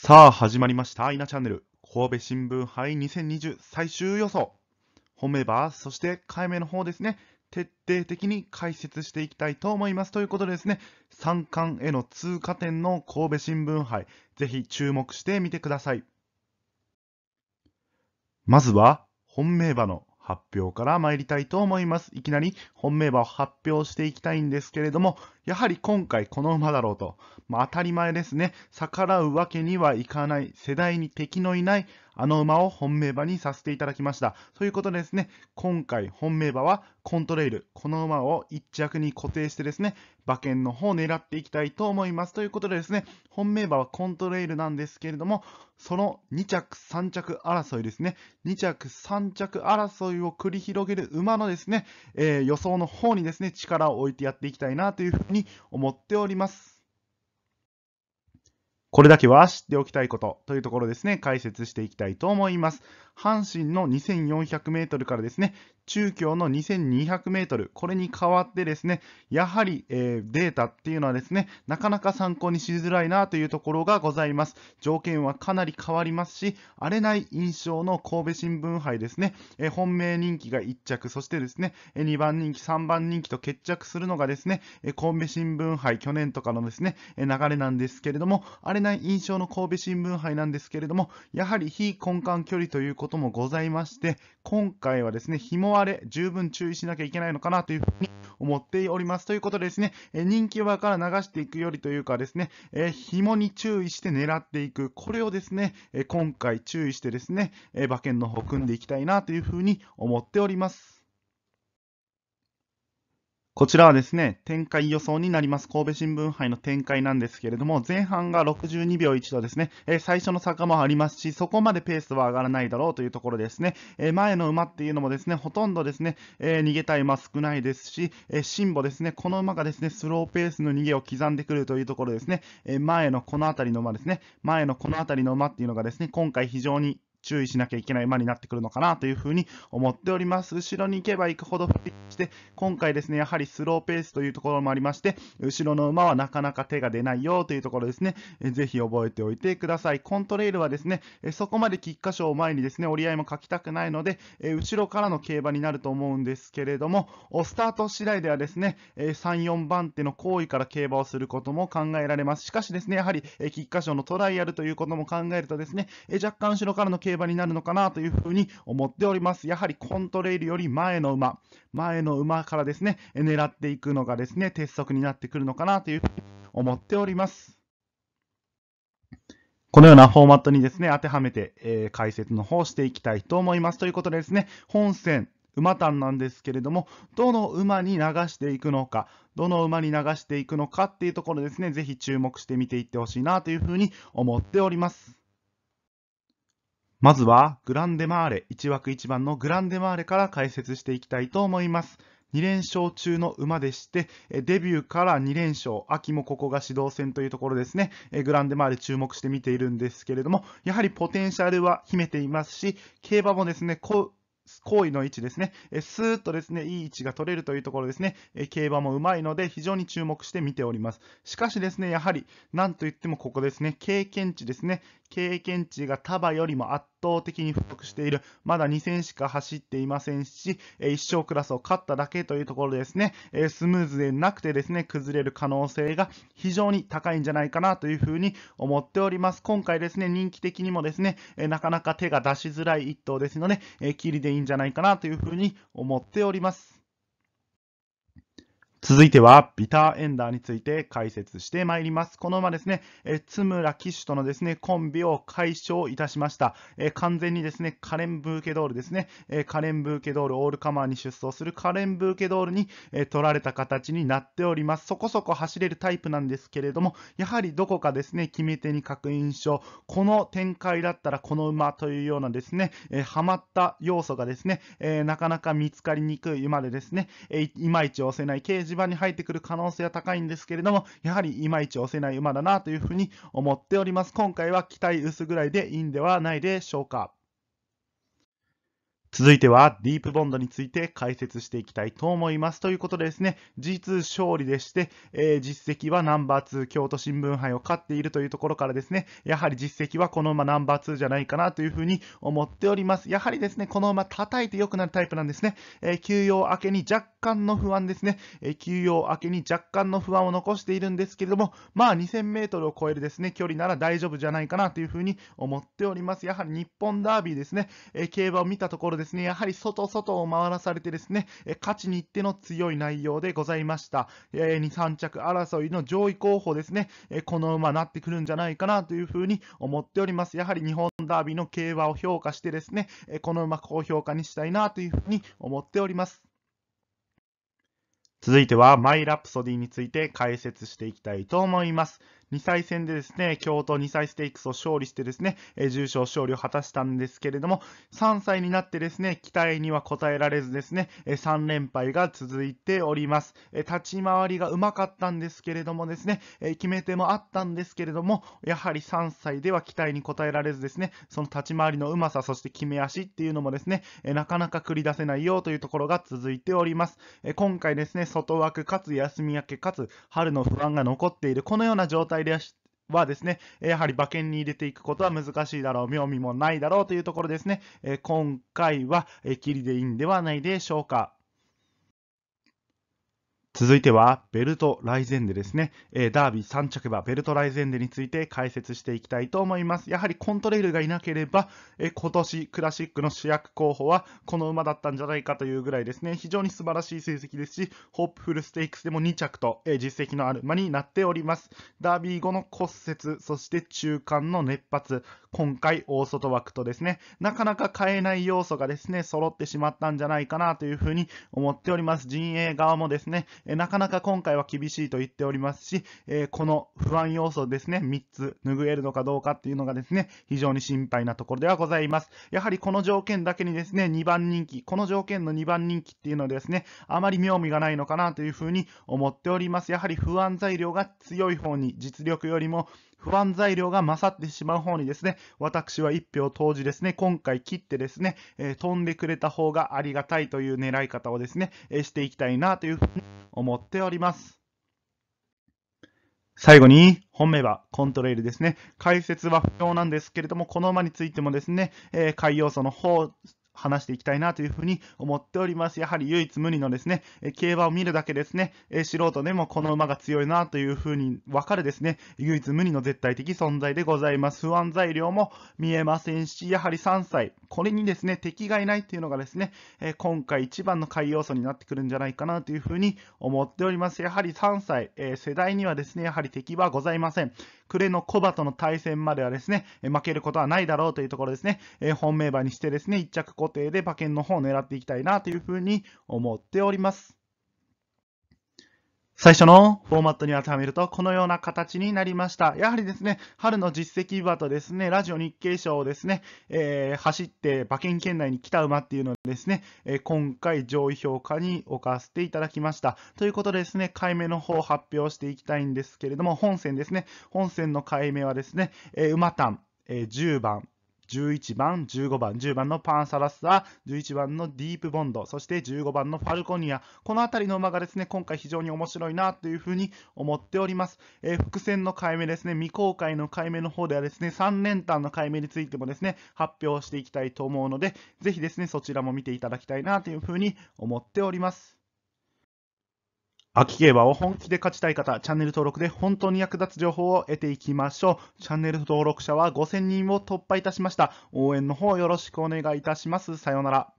さあ始まりました「いなチャンネル」神戸新聞杯2020最終予想本命バーそして回目の方ですね徹底的に解説していきたいと思いますということでですね三冠への通過点の神戸新聞杯ぜひ注目してみてくださいまずは本命馬の発表から参りたいと思います。いきなり本命馬を発表していきたいんですけれども、やはり今回この馬だろうと、まあ、当たり前ですね、逆らうわけにはいかない、世代に敵のいないあの馬を本命馬にさせていただきました。ということでですね、今回本命馬はコントレイル、この馬を1着に固定してですね、馬券の方を狙っていきたいと思います。ということでですね、本命馬はコントレイルなんですけれども、その2着、3着争いですね、2着、3着争いを繰り広げる馬のですね、えー、予想の方にですね、力を置いてやっていきたいなというふうに思っております。これだけは知っておきたいことというところですね、解説していきたいと思います。阪神の2400メートルからですね、中京の2200メートル、これに代わってですね、やはり、えー、データっていうのはですね、なかなか参考にしづらいなというところがございます。条件はかなり変わりますし、荒れない印象の神戸新聞杯ですね、えー、本命人気が1着、そしてですね、2番人気、3番人気と決着するのがですね、えー、神戸新聞杯、去年とかのですね、えー、流れなんですけれども、荒れない印象の神戸新聞杯なんですけれども、やはり非根幹距離ということこともございまして、今回はですね、紐割れ、十分注意しなきゃいけないのかなというふうに思っております。ということでですね、え人気馬から流していくよりというかですね、え紐に注意して狙っていく、これをですね、え今回注意してですね、え馬券の方組んでいきたいなというふうに思っております。こちらはですね、展開予想になります。神戸新聞杯の展開なんですけれども、前半が62秒1とですね、えー、最初の坂もありますし、そこまでペースは上がらないだろうというところですね。えー、前の馬っていうのもですね、ほとんどですね、えー、逃げたい馬少ないですし、えンボですね、この馬がですね、スローペースの逃げを刻んでくるというところですね、え前のこの辺りの馬ですね、前のこの辺りの馬っていうのがですね、今回非常に注意しなきゃいけない馬になってくるのかなというふうに思っております。後ろに行けば行くほどフリして、今回ですね、やはりスローペースというところもありまして、後ろの馬はなかなか手が出ないよというところですね、ぜひ覚えておいてください。コントレイルはですね、そこまで菊花賞を前にですね、折り合いも書きたくないので、後ろからの競馬になると思うんですけれども、スタート次第ではですね、3、4番手の行為から競馬をすることも考えられます。しかしですね、やはり菊花賞のトライアルということも考えるとですね、若干後ろからの競馬場になるのかなというふうに思っております。やはりコントレイルより前の馬、前の馬からですね、狙っていくのがですね、鉄則になってくるのかなというふうに思っております。このようなフォーマットにですね、当てはめて、えー、解説の方していきたいと思います。ということでですね、本戦、馬単なんですけれども、どの馬に流していくのか、どの馬に流していくのかっていうところですね、ぜひ注目して見ていってほしいなというふうに思っております。まずはグランデマーレ、1枠1番のグランデマーレから解説していきたいと思います。2連勝中の馬でして、デビューから2連勝、秋もここが指導戦というところですね、グランデマーレ注目して見ているんですけれども、やはりポテンシャルは秘めていますし、競馬もですね、行為の位置ですね、えー、スーッとですね、いい位置が取れるというところですね、えー、競馬もうまいので非常に注目して見ております。しかしですね、やはり、なんといってもここですね、経験値ですね、経験値が束よりも圧倒的に不足している、まだ2戦しか走っていませんし、えー、1勝クラスを勝っただけというところですね、えー、スムーズでなくてですね、崩れる可能性が非常に高いんじゃないかなというふうに思っております。今回ですね、人気的にもですね、えー、なかなか手が出しづらい1頭ですので、えー、キリデンいいんじゃないかなというふうに思っております。続いては、ビターエンダーについて解説してまいります。この馬ですね、え津村騎手とのですね、コンビを解消いたしました。え完全にですね、カレン・ブーケドールですね、えカレン・ブーケドール、オールカマーに出走するカレン・ブーケドールに、え取られた形になっております。そこそこ走れるタイプなんですけれども、やはりどこかですね、決め手に書く印象、この展開だったらこの馬というようなですね、えハマった要素がですね、えなかなか見つかりにくい馬でですね、えいまいち押せない形示盤に入ってくる可能性は高いんですけれども、やはりいまいち押せない馬だなというふうに思っております。今回は期待薄ぐらいでいいんではないでしょうか。続いては、ディープボンドについて解説していきたいと思います。ということでですね、G2 勝利でして、えー、実績はナンバー2、京都新聞杯を勝っているというところからですね、やはり実績はこの馬ナンバー2じゃないかなというふうに思っております。やはりですね、この馬叩いて良くなるタイプなんですね。えー、休養明けに若干の不安ですね、え休養明けに若干の不安を残しているんですけれども、まあ2000メートルを超えるですね距離なら大丈夫じゃないかなというふうに思っております。やはり日本ダービーですね、え競馬を見たところですね、やはり外外を回らされてですね、え勝ちに行っての強い内容でございました。えー、2、3着争いの上位候補ですね、えこの馬なってくるんじゃないかなというふうに思っております。やはり日本ダービーの競馬を評価してですね、この馬高評価にしたいなというふうに思っております。続いては、マイラプソディについて解説していきたいと思います。2歳戦でですね、京都2歳ステークスを勝利してですね、え重賞勝利を果たしたんですけれども、3歳になってですね、期待には応えられずですね、え3連敗が続いております。え立ち回りがうまかったんですけれどもですね、え決め手もあったんですけれども、やはり3歳では期待に応えられずですね、その立ち回りのうまさ、そして決め足っていうのもですね、えなかなか繰り出せないよというところが続いております。え今回ですね、外枠かつ休み明けかつ春の不安が残っているこのような状態ではですね、やはり馬券に入れていくことは難しいだろう、妙味もないだろうというところですね、今回は、えりでいいんではないでしょうか。続いてはベルト・ライゼンデですね、えー、ダービー3着馬ベルト・ライゼンデについて解説していきたいと思いますやはりコントレイルがいなければ、えー、今年クラシックの主役候補はこの馬だったんじゃないかというぐらいですね非常に素晴らしい成績ですしホープフルステークスでも2着と、えー、実績のある馬になっておりますダービー後の骨折そして中間の熱発今回大外枠とですねなかなか買えない要素がですね揃ってしまったんじゃないかなというふうに思っております陣営側もですねえなかなか今回は厳しいと言っておりますし、えこの不安要素ですね、3つ拭えるのかどうかっていうのがですね、非常に心配なところではございます。やはりこの条件だけにですね、2番人気、この条件の2番人気っていうのはですね、あまり妙味がないのかなというふうに思っております。やはり不安材料が強い方に実力よりも不安材料が勝ってしまう方にですね、私は1票投じですね、今回切ってですね、えー、飛んでくれた方がありがたいという狙い方をですね、えー、していきたいなというふうに思っております。最後に、本命はコントレイルですね。解説は不要なんですけれども、この馬についてもですね、えー、海要素の方話していきたいなというふうに思っております。やはり唯一無二のですね、え競馬を見るだけですね、え素人でもこの馬が強いなというふうにわかるですね、唯一無二の絶対的存在でございます。不安材料も見えませんし、やはり3歳、これにですね、敵がいないというのがですね、え今回一番の回要素になってくるんじゃないかなというふうに思っております。やはり3歳、え世代にはですね、やはり敵はございません。暮れの小馬との対戦まではですね、負けることはないだろうというところですね、え本命馬にしてですね、1着工程で馬券の方を狙っていきたいなというふうに思っております。最初のフォーマットに当てはめると、このような形になりました。やはりですね、春の実績馬とですね、ラジオ日経賞をですね、えー、走って馬券圏内に来た馬っていうのをですね、え今回上位評価に置かせていただきました。ということでですね、買い目の方を発表していきたいんですけれども、本戦ですね、本戦の買い目はですね、え馬単、え10番、11番、15番、10番のパンサラッサ、11番のディープボンド、そして15番のファルコニア、この辺りの馬がですね、今回非常に面白いなというふうに思っております。えー、伏線の解明ですね、未公開の解明の方ではですね、3連単の解明についてもですね、発表していきたいと思うので、ぜひですね、そちらも見ていただきたいなというふうに思っております。秋競馬を本気で勝ちたい方、チャンネル登録で本当に役立つ情報を得ていきましょう。チャンネル登録者は5000人を突破いたしました。応援の方よろしくお願いいたします。さようなら。